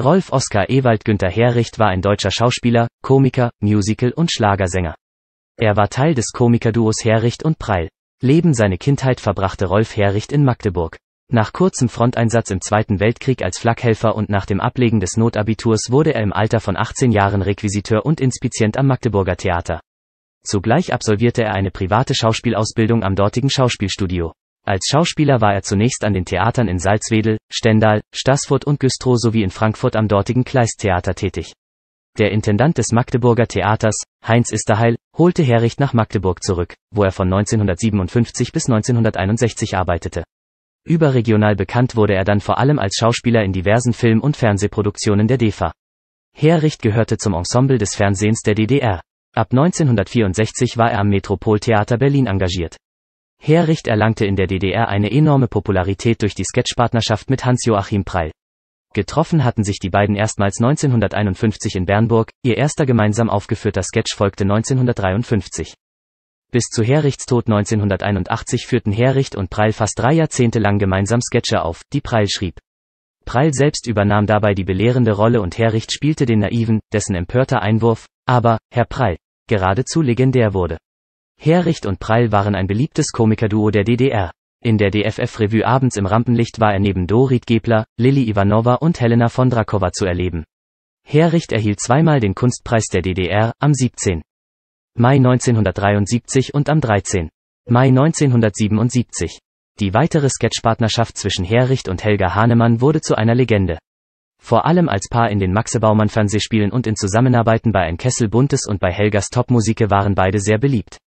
Rolf Oskar Ewald Günther Herricht war ein deutscher Schauspieler, Komiker, Musical- und Schlagersänger. Er war Teil des Komikerduos Herricht und Preil. Leben seine Kindheit verbrachte Rolf Herricht in Magdeburg. Nach kurzem Fronteinsatz im Zweiten Weltkrieg als Flakhelfer und nach dem Ablegen des Notabiturs wurde er im Alter von 18 Jahren Requisiteur und Inspizient am Magdeburger Theater. Zugleich absolvierte er eine private Schauspielausbildung am dortigen Schauspielstudio. Als Schauspieler war er zunächst an den Theatern in Salzwedel, Stendal, Staßfurt und Güstrow sowie in Frankfurt am dortigen Kleisttheater tätig. Der Intendant des Magdeburger Theaters, Heinz Isterheil, holte Herricht nach Magdeburg zurück, wo er von 1957 bis 1961 arbeitete. Überregional bekannt wurde er dann vor allem als Schauspieler in diversen Film- und Fernsehproduktionen der DEFA. Herricht gehörte zum Ensemble des Fernsehens der DDR. Ab 1964 war er am Metropoltheater Berlin engagiert. Herricht erlangte in der DDR eine enorme Popularität durch die Sketchpartnerschaft mit Hans-Joachim Prall. Getroffen hatten sich die beiden erstmals 1951 in Bernburg, ihr erster gemeinsam aufgeführter Sketch folgte 1953. Bis zu Herrichts Tod 1981 führten Herricht und Prall fast drei Jahrzehnte lang gemeinsam Sketche auf, die Prall schrieb. Prall selbst übernahm dabei die belehrende Rolle und Herricht spielte den Naiven, dessen empörter Einwurf, aber, Herr Prall, geradezu legendär wurde. Herricht und Prall waren ein beliebtes Komikerduo der DDR. In der DFF-Revue abends im Rampenlicht war er neben Dorit Gebler, Lilly Ivanova und Helena von Drakova zu erleben. Herricht erhielt zweimal den Kunstpreis der DDR, am 17. Mai 1973 und am 13. Mai 1977. Die weitere Sketchpartnerschaft zwischen Herricht und Helga Hahnemann wurde zu einer Legende. Vor allem als Paar in den Maxe Baumann Fernsehspielen und in Zusammenarbeiten bei Ein Kessel Buntes und bei Helgas Topmusike waren beide sehr beliebt.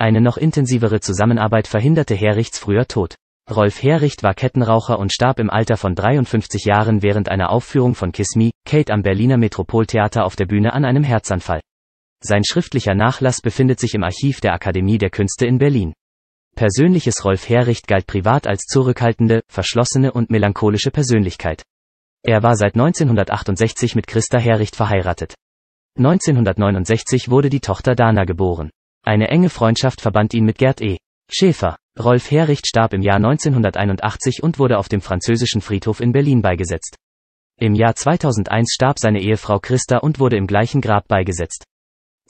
Eine noch intensivere Zusammenarbeit verhinderte Herrichts früher Tod. Rolf Herricht war Kettenraucher und starb im Alter von 53 Jahren während einer Aufführung von Kiss Me, Kate am Berliner Metropoltheater auf der Bühne an einem Herzanfall. Sein schriftlicher Nachlass befindet sich im Archiv der Akademie der Künste in Berlin. Persönliches Rolf Herricht galt privat als zurückhaltende, verschlossene und melancholische Persönlichkeit. Er war seit 1968 mit Christa Herricht verheiratet. 1969 wurde die Tochter Dana geboren. Eine enge Freundschaft verband ihn mit Gerd E. Schäfer. Rolf Herricht starb im Jahr 1981 und wurde auf dem französischen Friedhof in Berlin beigesetzt. Im Jahr 2001 starb seine Ehefrau Christa und wurde im gleichen Grab beigesetzt.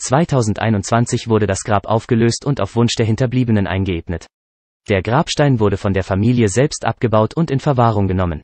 2021 wurde das Grab aufgelöst und auf Wunsch der Hinterbliebenen eingeebnet. Der Grabstein wurde von der Familie selbst abgebaut und in Verwahrung genommen.